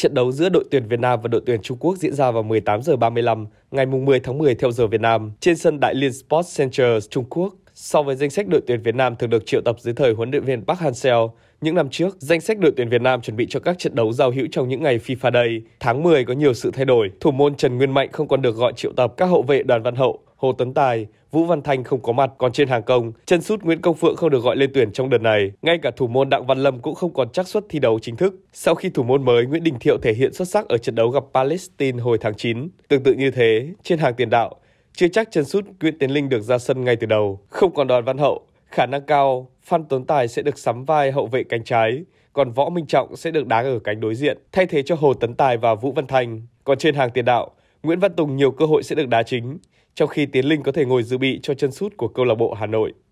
Trận đấu giữa đội tuyển Việt Nam và đội tuyển Trung Quốc diễn ra vào 18 giờ 35 ngày 10 tháng 10 theo giờ Việt Nam trên sân Đại Liên Sports Center Trung Quốc. So với danh sách đội tuyển Việt Nam thường được triệu tập dưới thời huấn luyện viên Park Hang-seo, những năm trước, danh sách đội tuyển Việt Nam chuẩn bị cho các trận đấu giao hữu trong những ngày FIFA Day. Tháng 10 có nhiều sự thay đổi. Thủ môn Trần Nguyên Mạnh không còn được gọi triệu tập các hậu vệ Đoàn Văn Hậu, Hồ Tấn Tài, Vũ Văn Thanh không có mặt. Còn trên hàng công, chân sút Nguyễn Công Phượng không được gọi lên tuyển trong đợt này. Ngay cả thủ môn Đặng Văn Lâm cũng không còn chắc suất thi đấu chính thức. Sau khi thủ môn mới Nguyễn Đình Thiệu thể hiện xuất sắc ở trận đấu gặp Palestine hồi tháng 9. Tương tự như thế, trên hàng tiền đạo, chưa chắc chân sút Nguyễn Tiến Linh được ra sân ngay từ đầu. Không còn đoàn Văn Hậu, khả năng cao Phan Tuấn Tài sẽ được sắm vai hậu vệ cánh trái, còn Võ Minh Trọng sẽ được đá ở cánh đối diện, thay thế cho Hồ Tấn Tài và Vũ Văn Thành. Còn trên hàng tiền đạo, Nguyễn Văn Tùng nhiều cơ hội sẽ được đá chính trong khi Tiến Linh có thể ngồi dự bị cho chân sút của câu lạc bộ Hà Nội.